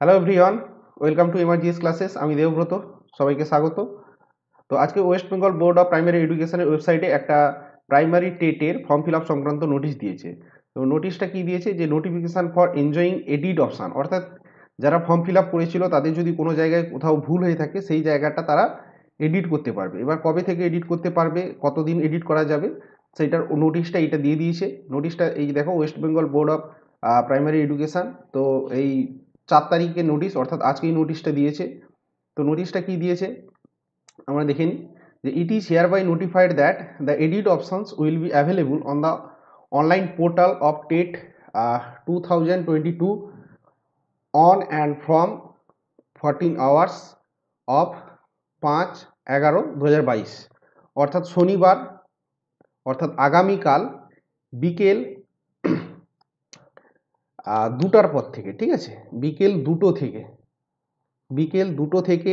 hello everyone welcome to এমার্জিএস classes আমি দেবব্রত সবাইকে স্বাগত তো আজকে West Bengal board of primary এডুকেশনের ওয়েবসাইটে একটা প্রাইমারি টেটের ফর্ম ফিল আপ সংক্রান্ত নোটিশ দিয়েছে তো নোটিশটা কি দিয়েছে যে notification for enjoying edit option অর্থাৎ যারা ফর্ম ফিল আপ করেছিল তাদের যদি কোনো জায়গায় কোথাও ভুল হয়ে থাকে সেই জায়গাটা তারা এডিট করতে পারবে এবার কবে থেকে এডিট করতে পারবে কতদিন এডিট করা যাবে সেইটার নোটিশটা এটা দিয়ে দিয়েছে নোটিশটা এই দেখো West Bengal board of primary education তো এই চার তারিখে নোটিশ অর্থাৎ আজকেই নোটিশটা দিয়েছে তো নোটিশটা কি দিয়েছে আমরা দেখে নিই যে it is hereby notified that the edit options will be available on the online portal of TET two thousand twenty two on and from fourteen hours of পাঁচ এগারো দু অর্থাৎ শনিবার অর্থাৎ আগামীকাল বিকেল দুটার পর থেকে ঠিক আছে বিকেল দুটো থেকে বিকেল দুটো থেকে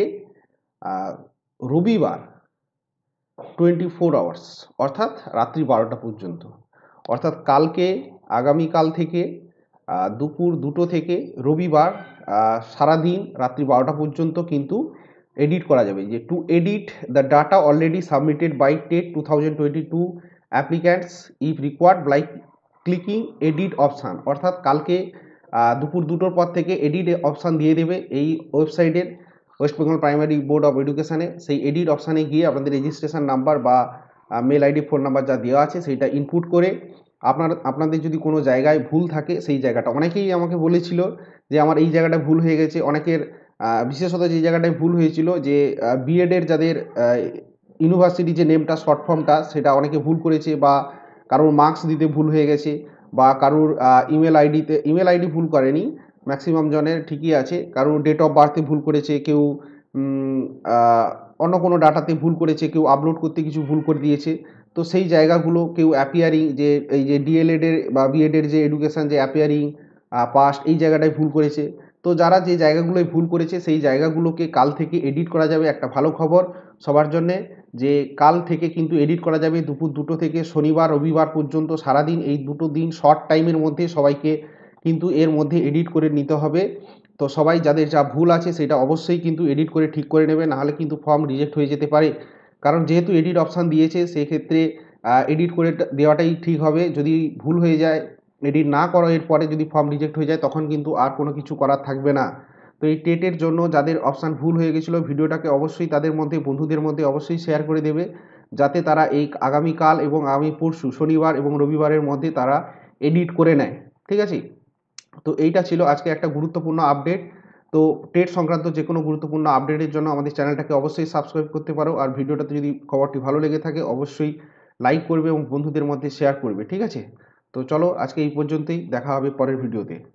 রবিবার টোয়েন্টি ফোর আওয়ার্স অর্থাৎ রাত্রি বারোটা পর্যন্ত অর্থাৎ কালকে আগামীকাল থেকে দুপুর দুটো থেকে রবিবার সারাদিন রাত্রি বারোটা পর্যন্ত কিন্তু এডিট করা যাবে যে to edit the data already submitted by TET two thousand twenty two applicants if required like clicking edit option অর্থাৎ কালকে দুপুর দুটোর পর থেকে এডিট অপশান দিয়ে দেবে এই ওয়েবসাইটের West Bengal primary board of এডুকেশানে সেই এডিট অপশানে গিয়ে আপনাদের রেজিস্ট্রেশন নাম্বার বা মেল আইডি ফোন নাম্বার যা দেওয়া আছে সেইটা ইনপুট করে আপনার আপনাদের যদি কোনো জায়গায় ভুল থাকে সেই জায়গাটা অনেকেই আমাকে বলেছিল যে আমার এই জায়গাটা ভুল হয়ে গেছে অনেকের বিশেষত যে জায়গাটায় ভুল হয়েছিল যে বিএডের যাদের ইউনিভার্সিটি যে নেমটা শর্ট ফর্মটা সেটা অনেকে ভুল করেছে বা কারোর মার্কস দিতে ভুল হয়ে গেছে বা কারোর ইমেল আইডিতে ইমেল আইডি ভুল করেনি ম্যাক্সিমাম জনের ঠিকই আছে কারোর ডেট অফ বার্থে ভুল করেছে কেউ অন্য কোনো ডাটাতে ভুল করেছে কেউ আপলোড করতে কিছু ভুল করে দিয়েছে তো সেই জায়গাগুলো কেউ অ্যাপিয়ারিং যে এই যে ডিএলএডের বা বিএডের যে এডুকেশান যে অ্যাপিয়ারিং পাস্ট এই জায়গাটায় ভুল করেছে তো যারা যে জায়গাগুলোয় ভুল করেছে সেই জায়গাগুলোকে কাল থেকে এডিট করা যাবে একটা ভালো খবর সবার জন্যে যে কাল থেকে কিন্তু এডিট করা যাবে দুপুর দুটো থেকে শনিবার রবিবার পর্যন্ত সারাদিন এই দুটো দিন শর্ট টাইমের মধ্যে সবাইকে কিন্তু এর মধ্যে এডিট করে নিতে হবে তো সবাই যাদের যা ভুল আছে সেটা অবশ্যই কিন্তু এডিট করে ঠিক করে নেবে নাহলে কিন্তু ফর্ম রিজেক্ট হয়ে যেতে পারে কারণ যেহেতু এডিট অপশান দিয়েছে সেক্ষেত্রে এডিট করে দেওয়াটাই ঠিক হবে যদি ভুল হয়ে যায় এডিট না করো পরে যদি ফর্ম রিজেক্ট হয়ে যায় তখন কিন্তু আর কোনো কিছু করার থাকবে না তো এই টেটের জন্য যাদের অপশান ভুল হয়ে গেছিলো ভিডিওটাকে অবশ্যই তাদের মধ্যে বন্ধুদের মধ্যে অবশ্যই শেয়ার করে দেবে যাতে তারা এই আগামীকাল এবং আগামী পরশু শনিবার এবং রবিবারের মধ্যে তারা এডিট করে নেয় ঠিক আছে তো এইটা ছিল আজকে একটা গুরুত্বপূর্ণ আপডেট তো টেট সংক্রান্ত যে কোনো গুরুত্বপূর্ণ আপডেটের জন্য আমাদের চ্যানেলটাকে অবশ্যই সাবস্ক্রাইব করতে পারো আর ভিডিওটাতে যদি খবরটি ভালো লেগে থাকে অবশ্যই লাইক করবে এবং বন্ধুদের মধ্যে শেয়ার করবে ঠিক আছে তো চলো আজকে এই পর্যন্তই দেখা হবে পরের ভিডিওতে